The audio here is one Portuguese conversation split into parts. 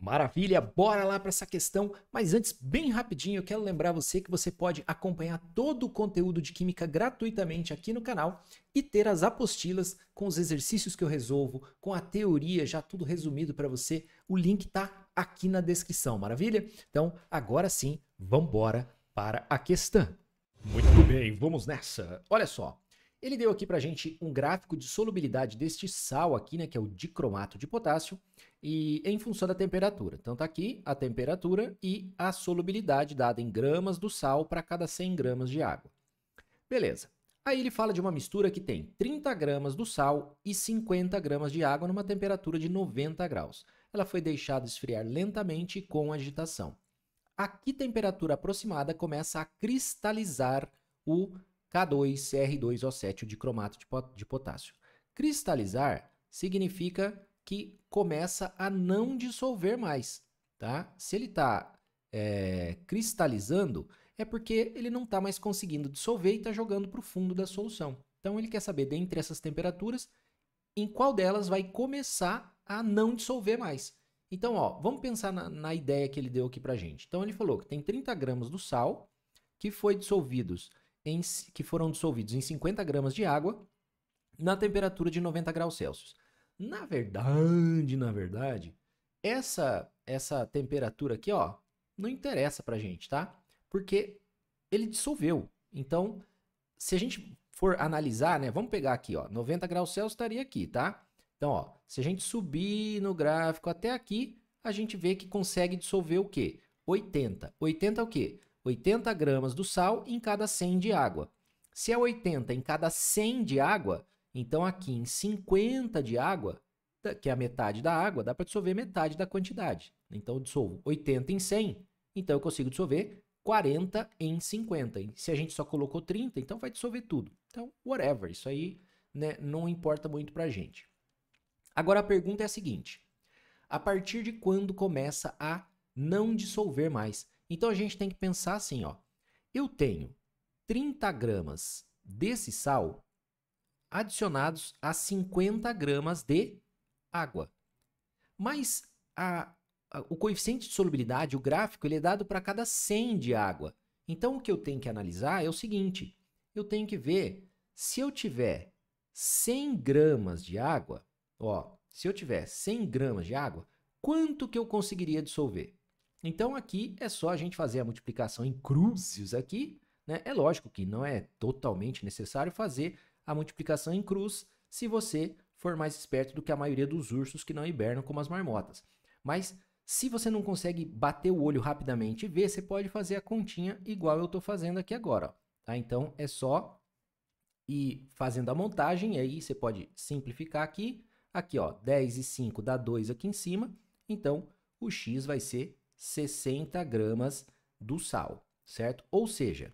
Maravilha, bora lá para essa questão, mas antes, bem rapidinho, eu quero lembrar você que você pode acompanhar todo o conteúdo de química gratuitamente aqui no canal e ter as apostilas com os exercícios que eu resolvo, com a teoria já tudo resumido para você. O link está aqui na descrição, maravilha? Então, agora sim, vamos embora para a questão. Muito bem, vamos nessa. Olha só, ele deu aqui para gente um gráfico de solubilidade deste sal aqui, né, que é o dicromato de potássio, e em função da temperatura. Então está aqui a temperatura e a solubilidade dada em gramas do sal para cada 100 gramas de água. Beleza. Aí ele fala de uma mistura que tem 30 gramas do sal e 50 gramas de água numa temperatura de 90 graus. Ela foi deixada esfriar lentamente com agitação. Aqui temperatura aproximada começa a cristalizar o K2CR2O7 de cromato de potássio. Cristalizar significa que começa a não dissolver mais, tá? Se ele está é, cristalizando, é porque ele não está mais conseguindo dissolver e está jogando para o fundo da solução. Então ele quer saber, dentre essas temperaturas, em qual delas vai começar a não dissolver mais. Então, ó, vamos pensar na, na ideia que ele deu aqui para gente. Então ele falou que tem 30 gramas do sal que foi dissolvidos em, que foram dissolvidos em 50 gramas de água na temperatura de 90 graus Celsius. Na verdade, na verdade, essa essa temperatura aqui, ó, não interessa pra gente, tá? Porque ele dissolveu. Então, se a gente for analisar, né, vamos pegar aqui, ó, 90 graus Celsius estaria aqui, tá? Então, ó, se a gente subir no gráfico até aqui, a gente vê que consegue dissolver o quê? 80. 80 é o quê? 80 gramas do sal em cada 100 de água. Se é 80 em cada 100 de água, então, aqui em 50 de água, tá, que é a metade da água, dá para dissolver metade da quantidade. Então, eu dissolvo 80 em 100, então eu consigo dissolver 40 em 50. E se a gente só colocou 30, então vai dissolver tudo. Então, whatever, isso aí né, não importa muito para a gente. Agora, a pergunta é a seguinte. A partir de quando começa a não dissolver mais? Então, a gente tem que pensar assim, ó. Eu tenho 30 gramas desse sal adicionados a 50 gramas de água. Mas a, a, o coeficiente de solubilidade, o gráfico, ele é dado para cada 100 de água. Então, o que eu tenho que analisar é o seguinte: eu tenho que ver se eu tiver 100 gramas de água, ó, se eu tiver 100 gramas de água, quanto que eu conseguiria dissolver? Então, aqui é só a gente fazer a multiplicação em cruzes aqui. Né? É lógico que não é totalmente necessário fazer a multiplicação em cruz se você for mais esperto do que a maioria dos ursos que não hibernam como as marmotas. Mas se você não consegue bater o olho rapidamente e ver, você pode fazer a continha igual eu estou fazendo aqui agora. Tá? Então é só ir fazendo a montagem, e aí você pode simplificar aqui. Aqui, ó, 10 e 5 dá 2 aqui em cima. Então, o X vai ser 60 gramas do sal, certo? Ou seja,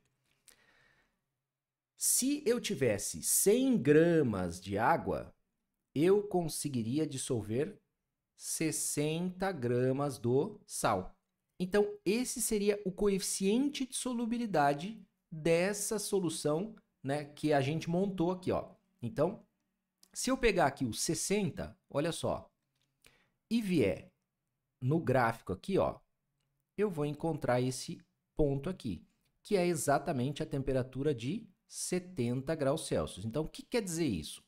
se eu tivesse 100 gramas de água, eu conseguiria dissolver 60 gramas do sal. Então, esse seria o coeficiente de solubilidade dessa solução né, que a gente montou aqui. Ó. Então, se eu pegar aqui o 60, olha só, e vier no gráfico aqui, ó, eu vou encontrar esse ponto aqui, que é exatamente a temperatura de 70 graus Celsius. Então, o que quer dizer isso?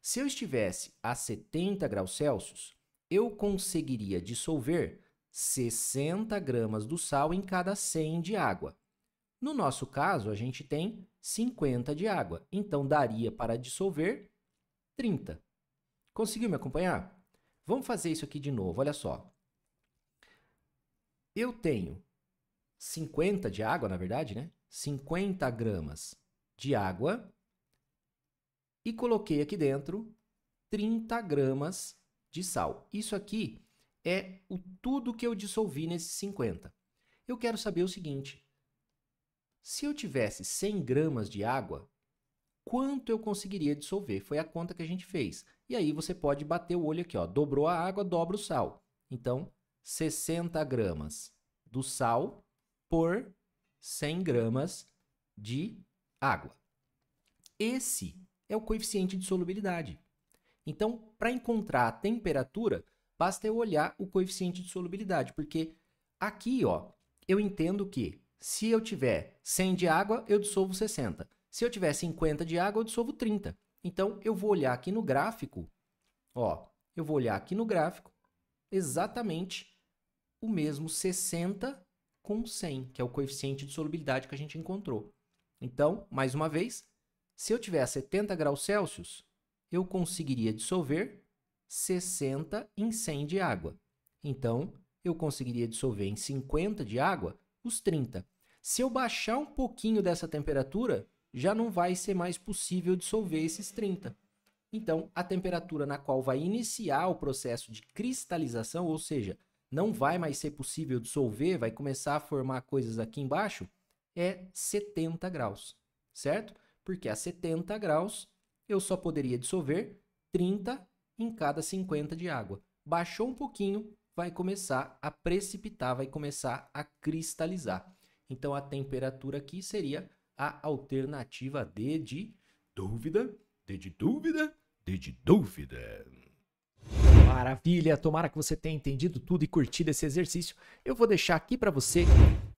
Se eu estivesse a 70 graus Celsius, eu conseguiria dissolver 60 gramas do sal em cada 100 de água. No nosso caso, a gente tem 50 de água, então daria para dissolver 30. Conseguiu me acompanhar? Vamos fazer isso aqui de novo, olha só. Eu tenho 50 de água, na verdade, né? 50 gramas de água e coloquei aqui dentro 30 gramas de sal. Isso aqui é o tudo que eu dissolvi nesses 50. Eu quero saber o seguinte: se eu tivesse 100 gramas de água, quanto eu conseguiria dissolver? Foi a conta que a gente fez. E aí você pode bater o olho aqui, ó. Dobrou a água, dobra o sal. Então, 60 gramas do sal por 100 gramas de água. Esse é o coeficiente de solubilidade. Então, para encontrar a temperatura, basta eu olhar o coeficiente de solubilidade, porque aqui, ó, eu entendo que se eu tiver 100 de água, eu dissolvo 60. Se eu tiver 50 de água, eu dissolvo 30. Então, eu vou olhar aqui no gráfico, ó, eu vou olhar aqui no gráfico exatamente o mesmo 60 com 100, que é o coeficiente de solubilidade que a gente encontrou. Então, mais uma vez, se eu tiver a 70 graus Celsius, eu conseguiria dissolver 60 em 100 de água. Então, eu conseguiria dissolver em 50 de água os 30. Se eu baixar um pouquinho dessa temperatura, já não vai ser mais possível dissolver esses 30. Então, a temperatura na qual vai iniciar o processo de cristalização, ou seja, não vai mais ser possível dissolver, vai começar a formar coisas aqui embaixo, é 70 graus, certo? Porque a 70 graus eu só poderia dissolver 30 em cada 50 de água. Baixou um pouquinho, vai começar a precipitar, vai começar a cristalizar. Então a temperatura aqui seria a alternativa D de dúvida, D de dúvida, D de dúvida. Maravilha, tomara que você tenha entendido tudo e curtido esse exercício. Eu vou deixar aqui para você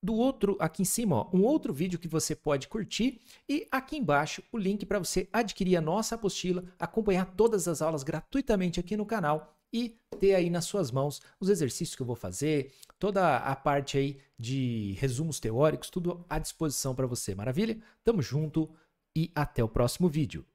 do outro aqui em cima, ó, um outro vídeo que você pode curtir e aqui embaixo o link para você adquirir a nossa apostila, acompanhar todas as aulas gratuitamente aqui no canal e ter aí nas suas mãos os exercícios que eu vou fazer, toda a parte aí de resumos teóricos, tudo à disposição para você. Maravilha? Tamo junto e até o próximo vídeo.